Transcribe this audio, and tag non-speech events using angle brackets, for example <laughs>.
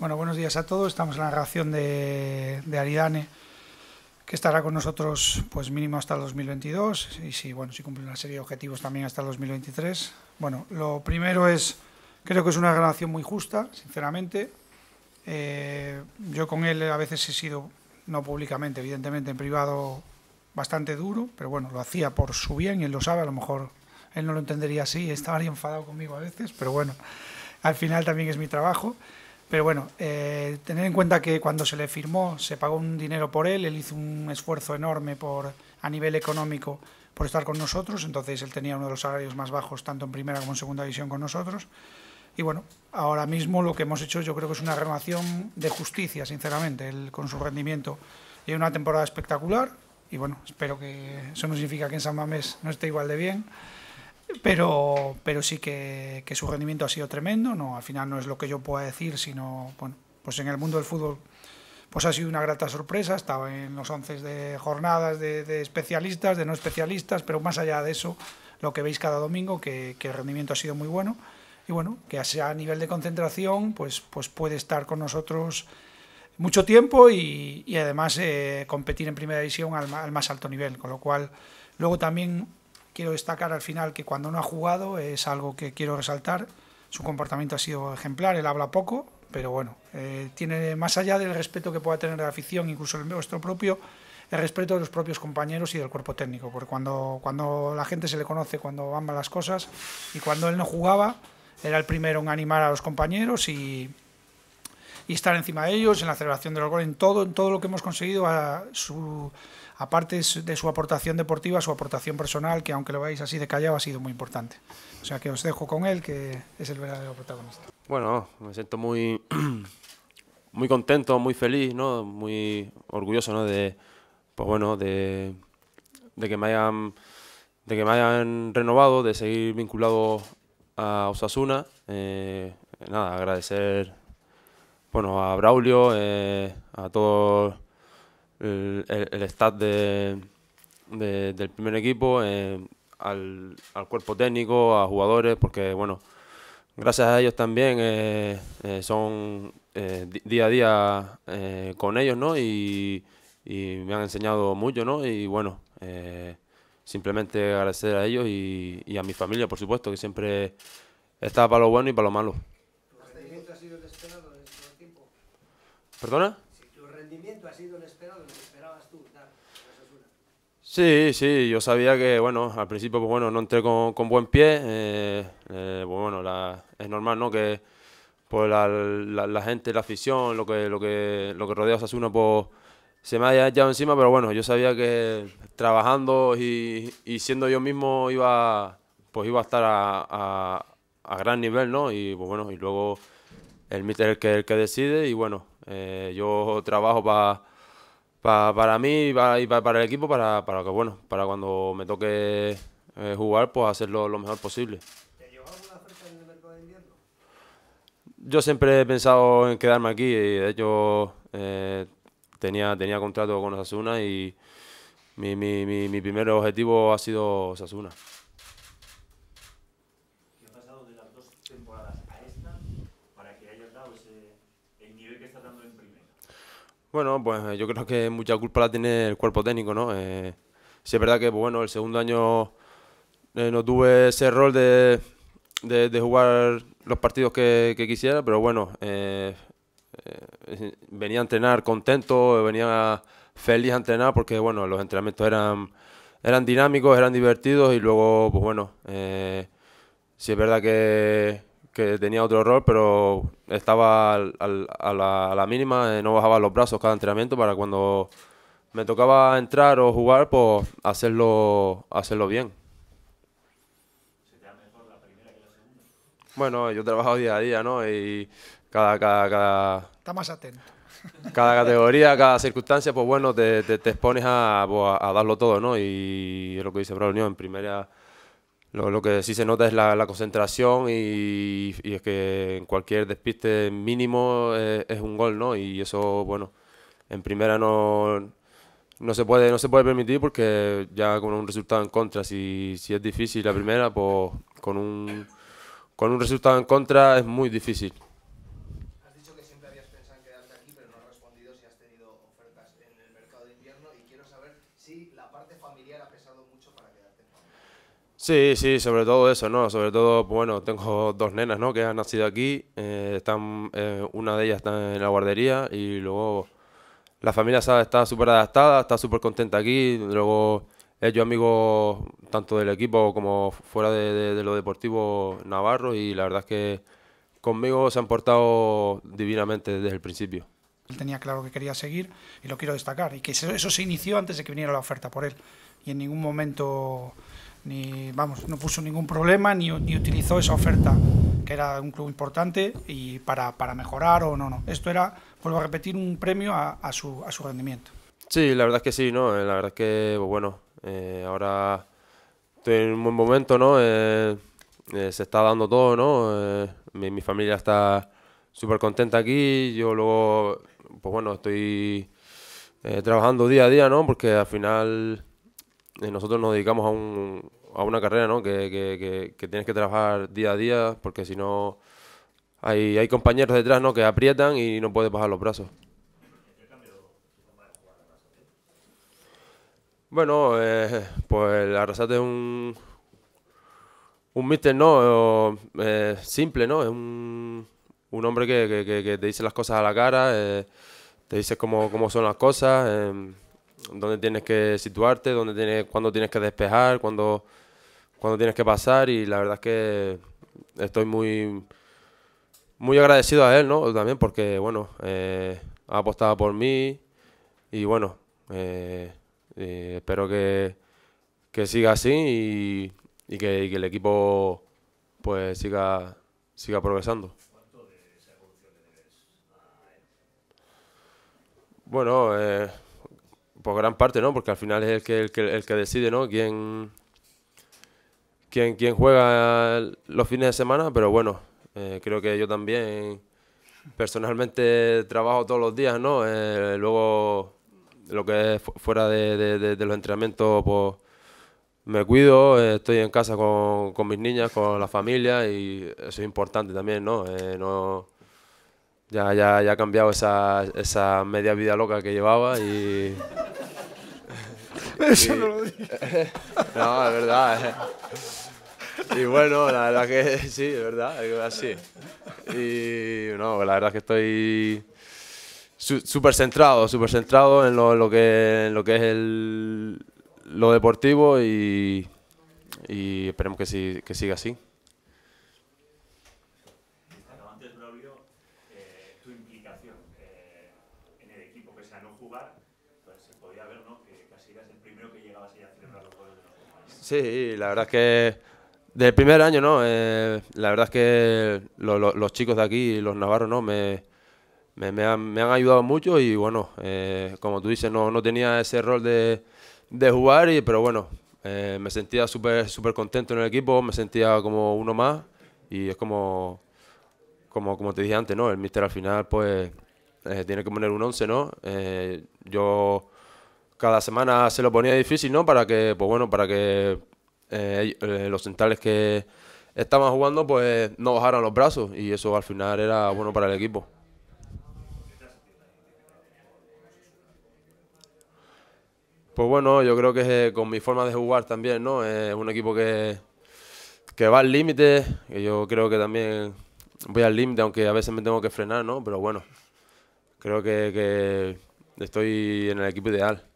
Bueno, buenos días a todos. Estamos en la narración de, Aridane, que estará con nosotros pues mínimo hasta el 2022 y si, bueno, si cumple una serie de objetivos también hasta el 2023. Bueno, lo primero es, creo que es una relación muy justa, sinceramente. Eh, yo con él a veces he sido, no públicamente, evidentemente en privado, bastante duro, pero bueno, lo hacía por su bien y él lo sabe, a lo mejor él no lo entendería así, estaría enfadado conmigo a veces, pero bueno, al final también es mi trabajo. Pero bueno, eh, tener en cuenta que cuando se le firmó se pagó un dinero por él, él hizo un esfuerzo enorme por a nivel económico por estar con nosotros, entonces él tenía uno de los salarios más bajos tanto en primera como en segunda división con nosotros. Y bueno, ahora mismo lo que hemos hecho yo creo que es una renovación de justicia, sinceramente, con su rendimiento. Y una temporada espectacular y bueno, espero que eso no significa que en San Mamés no esté igual de bien. Pero, pero sí que, que, su rendimiento ha sido tremendo. No, al final no es lo que yo pueda decir, sino, bueno, pues en el mundo del fútbol pues ha sido una grata sorpresa. Estaba en los 11 de jornadas de, especialistas, de no especialistas, pero más allá de eso, lo que veis cada domingo, que, que el rendimiento ha sido muy bueno. Y bueno, que sea a nivel de concentración, pues, pues puede estar con nosotros mucho tiempo y, y además eh, competir en primera división al, más alto nivel. Con lo cual, luego también quiero destacar al final que cuando no ha jugado es algo que quiero resaltar. Su comportamiento ha sido ejemplar, él habla poco, pero bueno, eh, tiene más allá del respeto que pueda tener la afición, incluso el nuestro propio, el respeto de los propios compañeros y del cuerpo técnico, porque cuando, cuando la gente se le conoce, cuando van mal las cosas, y cuando él no jugaba, era el primero en animar a los compañeros y, y estar encima de ellos en la celebración del gol, en todo, en todo lo que hemos conseguido, a su, aparte de su aportación deportiva, su aportación personal, que aunque lo veáis así de callado, ha sido muy importante. O sea que os dejo con él, que es el verdadero protagonista. Bueno, me siento muy, <clears throat> muy contento, muy feliz, muy orgulloso de, pues bueno, de, que me hayan de que me hayan renovado, de seguir vinculado a Osasuna. Eh, nada, agradecer bueno, a Braulio, eh, a todo el, staff del primer equipo, eh, al, cuerpo técnico, a jugadores, porque bueno, gracias a ellos también eh, son día a día con ellos, ¿no? Y, me han enseñado mucho, ¿no? Y bueno, simplemente agradecer a ellos y a mi familia, por supuesto, que siempre está para lo bueno y para lo malo. ¿Perdona? Si tu rendimiento ha sido esperado, lo que esperabas tú, tal, Sí, sí, yo sabía que, bueno, al principio, pues bueno, no entré con, con buen pie. Eh, eh, pues bueno, la, es normal, ¿no? Que pues la, gente, la afición, lo que, lo que, lo que rodea a Osasuna, pues se me haya echado encima, pero bueno, yo sabía que trabajando y, y siendo yo mismo iba, pues iba a estar a, a, gran nivel, ¿no? Y pues bueno, y luego el míster es que, el que decide y bueno, eh, yo trabajo para mí y, para el equipo para, para, que, bueno, para cuando me toque eh, jugar, pues hacerlo lo mejor posible. ¿Te llevas alguna oferta en el mercado de invierno? Yo siempre he pensado en quedarme aquí y de hecho eh, tenía, tenía contrato con Osasuna y mi, mi, mi, mi primer objetivo ha sido Osasuna. pasado de las dos temporadas a esta para que hayas dado ese el nivel que está dando en primera? Bueno, pues eh, yo creo que mucha culpa la tiene el cuerpo técnico, ¿no? Si eh, sí es verdad que, bueno, el segundo año eh, no tuve ese rol de, jugar los partidos que, quisiera, pero bueno, venía a entrenar contento, venía feliz a entrenar porque, bueno, los entrenamientos eran, eran dinámicos, eran divertidos y luego, pues bueno, sí es verdad que que tenía otro rol, pero estaba a, la, mínima, no bajaba los brazos cada entrenamiento para cuando me tocaba entrar o jugar, pues hacerlo, hacerlo bien. Bueno, yo trabajo día a día, ¿no? Y cada... cada, Está más atento. Cada categoría, cada circunstancia, pues bueno, te, expones pues, a, darlo todo, ¿no? Y es lo que dice Braulio, en primera lo, que sí se nota es la, concentración y, es que en cualquier despiste mínimo eh, es, un gol, ¿no? Y eso, bueno, en primera no, no, se puede, no se puede permitir porque ya con un resultado en contra, si, es difícil la primera, pues con un resultado en contra es muy difícil. Sí, sí, sobre todo eso, ¿no? Sobre todo, bueno, tengo <laughs> dos nenas, ¿no? Que han nacido aquí, eh, están, eh, una de ellas está en la guardería y luego la familia está súper adaptada, está súper contenta aquí, luego ellos amigo tanto del equipo como fuera de, lo deportivo navarro y la verdad es que conmigo se han portado divinamente desde el principio. Él tenía claro que quería seguir y lo quiero destacar y que eso se inició antes de que viniera la oferta por él y en ningún momento ni vamos, no puso ningún problema ni, utilizó esa oferta, que era un club importante, y para, mejorar o no, no. Esto era, vuelvo a repetir, un premio a, su, a su rendimiento. Sí, la verdad es que sí, ¿no? Eh, la verdad es que, pues bueno, eh, ahora estoy en un buen momento, ¿no? Eh, se está dando todo, ¿no? Mi, familia está súper contenta aquí, yo luego, pues bueno, estoy trabajando día a día, ¿no? Porque al final eh, nosotros nos dedicamos a, una carrera ¿no? que, tienes que trabajar día a día porque si no hay, compañeros detrás ¿no? que aprietan y no puedes bajar los brazos. Bueno, eh, pues Arrasate es un, un mister no eh, simple, ¿no? Es un, hombre que, te dice las cosas a la cara, te dice cómo, cómo son las cosas em, dónde tienes que situarte, dónde tienes, cuándo tienes que despejar, cuándo, tienes que pasar y la verdad es que estoy muy, muy agradecido a él, ¿no? También porque, bueno, eh, ha apostado por mí y bueno, eh, eh, espero que, que, siga así y, que, el equipo pues siga, siga progresando. ¿Cuánto de por gran parte, ¿no? Porque al final es el que, el que, decide, ¿no? Quién, quién, quién juega los fines de semana, pero bueno, eh, creo que yo también personalmente trabajo todos los días, ¿no? Eh, luego, lo que es fuera de, los entrenamientos, pues me cuido, eh, estoy en casa con, mis niñas, con la familia y eso es importante también, ¿no? no ya, ya, ya ha cambiado esa, esa media vida loca que llevaba y. <laughs> Eso no lo dije. <laughs> no, es verdad. Eh. Y bueno, la verdad que <laughs> sí, es verdad, así. Y no, pues la verdad que estoy súper centrado, súper centrado en lo, que, lo que es el, lo deportivo y, esperemos que, sí que siga así. el equipo, pese a no jugar, pues se podía ver que casi eras el primero que llegabas a los Sí, la verdad es que... Del primer año, no. Eh, la verdad es que los chicos de aquí, los navarros, no, me, me, han, me han, ayudado mucho y bueno, eh, como tú dices, no, no tenía ese rol de, de jugar, y, pero bueno, eh, me sentía súper contento en el equipo, me sentía como uno más y es como, como, como te dije antes, ¿no? El míster al final, pues eh, tiene que poner un 11, ¿no? Eh, yo cada semana se lo ponía difícil, ¿no? Para que, pues bueno, para que eh, los centrales que estaban jugando, pues no bajaran los brazos y eso al final era bueno para el equipo. Pues bueno, yo creo que con mi forma de jugar también, ¿no? Es un equipo que, que va al límite, que yo creo que también voy al límite, aunque a veces me tengo que frenar, ¿no? Pero bueno, creo que, estoy en el equipo ideal.